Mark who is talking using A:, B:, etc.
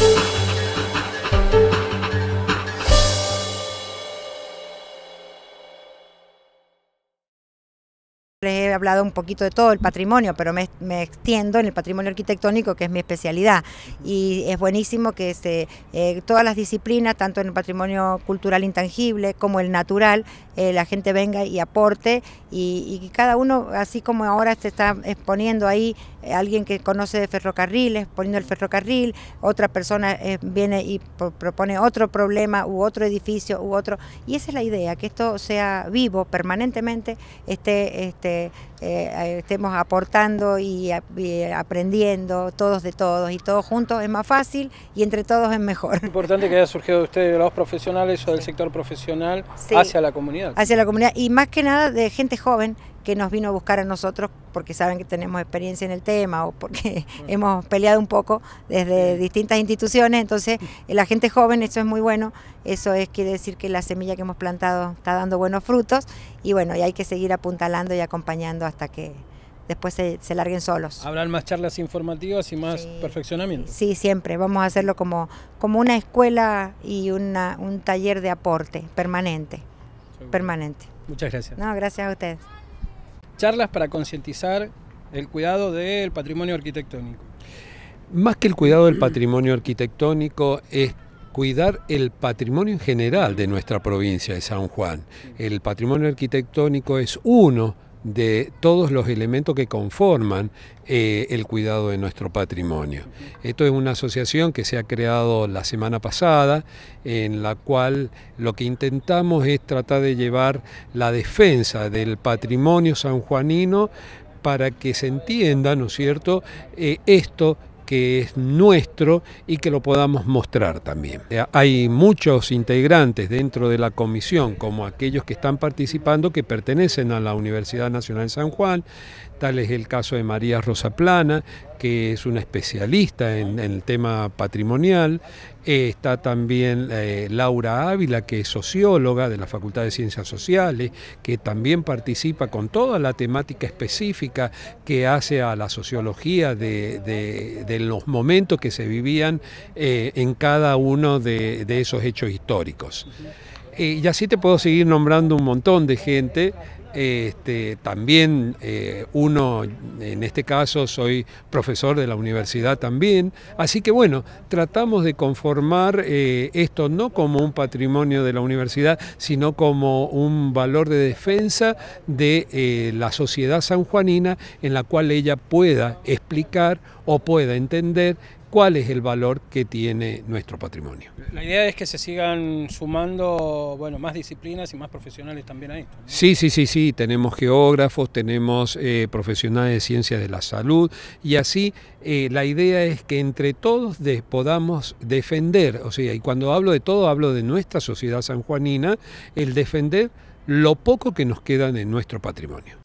A: Thank you. Les he hablado un poquito de todo el patrimonio, pero me, extiendo en el patrimonio arquitectónico, que es mi especialidad. Y es buenísimo que se, eh, todas las disciplinas, tanto en el patrimonio cultural intangible como el natural, eh, la gente venga y aporte. Y, cada uno, así como ahora se está exponiendo ahí eh, alguien que conoce de ferrocarriles, poniendo el ferrocarril, otra persona viene y propone otro problema u otro edificio u otro. Y esa es la idea, que esto sea vivo permanentemente, esté. Este, este, eh, eh, estemos aportando y, aprendiendo todos de todos y todos juntos es más fácil y entre todos es mejor. Es importante que
B: haya surgido de ustedes, los profesionales o del sector profesional, hacia la comunidad. Hacia
A: la comunidad y más que nada de gente joven que nos vino a buscar a nosotros porque saben que tenemos experiencia en el tema o porque hemos peleado un poco desde distintas instituciones. Entonces, eh, la gente joven, eso es muy bueno. Eso quiere decir que la semilla que hemos plantado está dando buenos frutos y bueno, y hay que seguir apuntalando y acompañando hasta que después se, larguen solos.
B: Habrán más charlas informativas y más perfeccionamiento.
A: Sí, siempre. Vamos a hacerlo como, como una escuela y un taller de aporte permanente. Permanente. Muchas gracias. No, gracias a ustedes
B: charlas para concientizar el cuidado del patrimonio arquitectónico.
A: Más que el cuidado del
C: patrimonio arquitectónico es cuidar el patrimonio en general de nuestra provincia de San Juan. El patrimonio arquitectónico es uno de todos los elementos que conforman eh, el cuidado de nuestro patrimonio. Esto es una asociación que se ha creado la semana pasada, en la cual lo que intentamos es tratar de llevar la defensa del patrimonio sanjuanino para que se entienda, ¿no es cierto?, eh, esto que es nuestro y que lo podamos mostrar también. Eh, hay muchos integrantes dentro de la comisión, como aquellos que están participando, que pertenecen a la Universidad Nacional de San Juan, Tal es el caso de María Rosa Plana, que es una especialista en, el tema patrimonial. Eh, está también eh, Laura Ávila, que es socióloga de la Facultad de Ciencias Sociales, que también participa con toda la temática específica que hace a la sociología de, los momentos que se vivían eh, en cada uno de esos hechos históricos. y así te puedo seguir nombrando un montón de gente. Este, también eh, uno, en este caso soy profesor de la universidad también, así que bueno, tratamos de conformar eh, esto no como un patrimonio de la universidad, sino como un valor de defensa de eh, la sociedad sanjuanina en la cual ella pueda explicar o pueda entender cuál es el valor que tiene nuestro patrimonio.
B: La idea es que se sigan sumando bueno, más disciplinas y más profesionales también a esto.
C: Sí, sí, sí, sí, tenemos geógrafos, tenemos eh, profesionales de ciencias de la salud y así eh, la idea es que entre todos podamos defender, o sea, y cuando hablo de todo hablo de nuestra sociedad sanjuanina, el defender lo poco que nos queda de nuestro patrimonio.